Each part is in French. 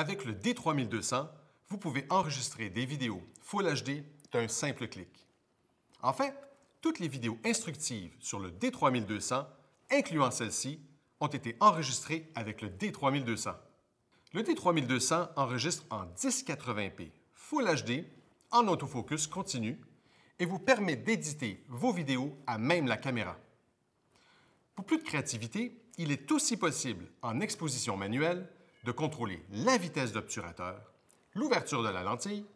Avec le D3200, vous pouvez enregistrer des vidéos Full HD d'un simple clic. En fait, toutes les vidéos instructives sur le D3200, incluant celle-ci, ont été enregistrées avec le D3200. Le D3200 enregistre en 1080p Full HD en autofocus continu et vous permet d'éditer vos vidéos à même la caméra. Pour plus de créativité, il est aussi possible, en exposition manuelle, de contrôler la vitesse d'obturateur, l'ouverture de la lentille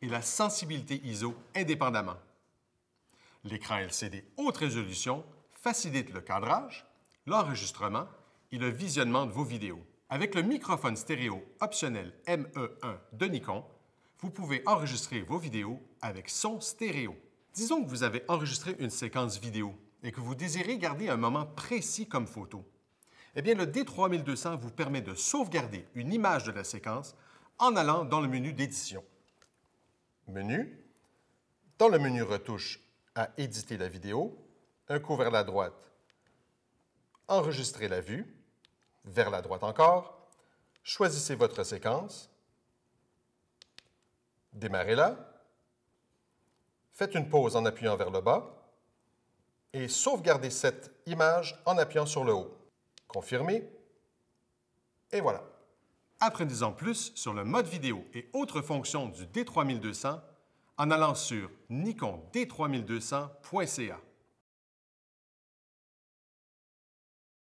et la sensibilité ISO indépendamment. L'écran LCD haute résolution facilite le cadrage, l'enregistrement et le visionnement de vos vidéos. Avec le microphone stéréo optionnel ME1 de Nikon, vous pouvez enregistrer vos vidéos avec son stéréo. Disons que vous avez enregistré une séquence vidéo et que vous désirez garder un moment précis comme photo. Eh bien, le D3200 vous permet de sauvegarder une image de la séquence en allant dans le menu d'édition. Menu. Dans le menu Retouche à éditer la vidéo, un coup vers la droite, Enregistrer la vue, vers la droite encore, choisissez votre séquence, démarrez-la, faites une pause en appuyant vers le bas et sauvegardez cette image en appuyant sur le haut. Confirmer. Et voilà. Apprenez-en plus sur le mode vidéo et autres fonctions du D3200 en allant sur nikond 3200ca